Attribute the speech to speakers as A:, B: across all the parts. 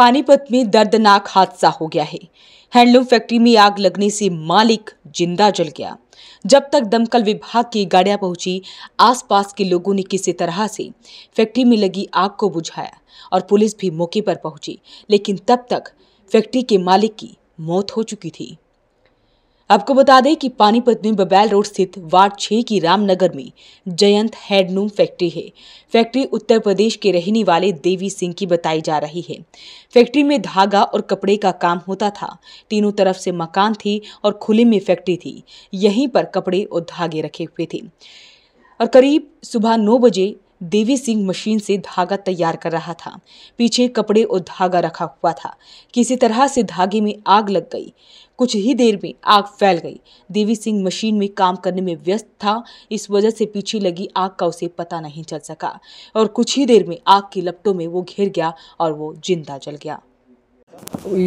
A: पानीपत में दर्दनाक हादसा हो गया है हैंडलूम फैक्ट्री में आग लगने से मालिक जिंदा जल गया जब तक दमकल विभाग की गाड़ियां पहुंची आसपास के लोगों ने किसी तरह से फैक्ट्री में लगी आग को बुझाया और पुलिस भी मौके पर पहुंची लेकिन तब तक फैक्ट्री के मालिक की मौत हो चुकी थी आपको बता दें कि पानीपत में बबैल रोड स्थित वार्ड छः की रामनगर में जयंत हैंडलूम फैक्ट्री है फैक्ट्री उत्तर प्रदेश के रहने वाले देवी सिंह की बताई जा रही है फैक्ट्री में धागा और कपड़े का काम होता था तीनों तरफ से मकान थी और खुले में फैक्ट्री थी यहीं पर कपड़े और धागे रखे हुए थे और करीब सुबह नौ बजे देवी सिंह मशीन से धागा तैयार कर रहा था पीछे कपड़े और धागा रखा हुआ था किसी तरह से धागे में आग लग गई कुछ ही देर में आग फैल गई देवी सिंह मशीन में काम करने में व्यस्त था इस वजह से पीछे लगी आग का उसे पता नहीं चल सका और कुछ ही देर में आग की लपटों में वो घिर गया और वो जिंदा जल गया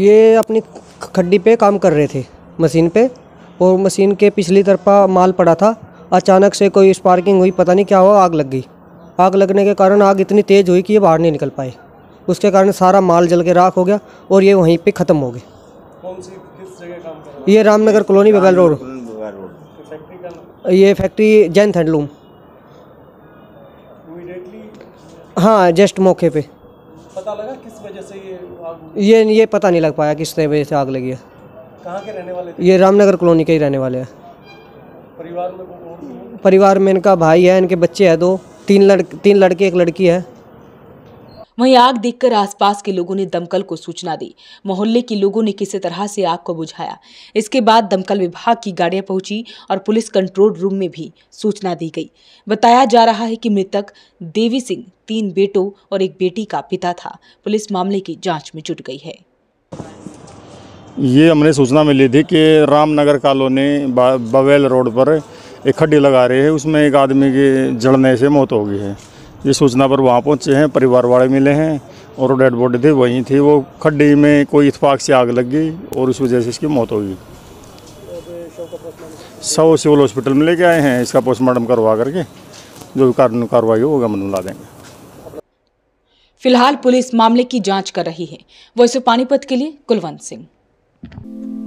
B: ये अपनी खड्डी पे काम कर रहे थे मशीन पे और मशीन के पिछली तरफा माल पड़ा था अचानक से कोई स्पार्किंग हुई पता नहीं क्या हुआ आग लग गई आग लगने के कारण आग इतनी तेज़ हुई कि ये बाहर नहीं निकल पाए उसके कारण सारा माल जल के राख हो गया और ये वहीं पे ख़त्म हो गए ये रामनगर कॉलोनी बगैल रोड तो ये फैक्ट्री जैन हैंडलूम हाँ जस्ट मौके पे
C: पता लगा किस वजह
B: से ये आग ये ये पता नहीं लग पाया किस वजह से आग लगी है कहाँ के रहने वाले थे? ये रामनगर कॉलोनी के ही रहने वाले हैं परिवार में परिवार में इनका भाई है इनके बच्चे हैं दो तीन लड़के तीन लड़के एक लड़की है
A: वहीं आग देखकर आसपास के लोगों ने दमकल को सूचना दी मोहल्ले के लोगों ने किसी तरह से आग को बुझाया इसके बाद दमकल विभाग की गाड़ियां पहुंची और पुलिस कंट्रोल रूम में भी सूचना दी गई बताया जा रहा है कि मृतक देवी सिंह तीन बेटों और एक बेटी का पिता था पुलिस मामले की जाँच में जुट गई है
C: ये हमने सूचना मिली थी कि रामनगर कॉलोनी बवेल रोड पर एक खड्डी लगा रहे हैं उसमें एक आदमी की जड़ने से मौत हो गई है ये सूचना पर वहाँ पहुँचे हैं परिवार वाले मिले हैं और डेड बॉडी थी वहीं थी वो खड्डी में कोई इतफाक से आग लग गई और उस वजह से इसकी मौत हो गई सौ सिविल हॉस्पिटल में लेके आए हैं इसका पोस्टमार्टम करवा करके जो भी कानून कार्रवाई हो होगा मनु ला देंगे
A: फिलहाल पुलिस मामले की जांच कर रही है वैसे पानीपत के लिए कुलवंत सिंह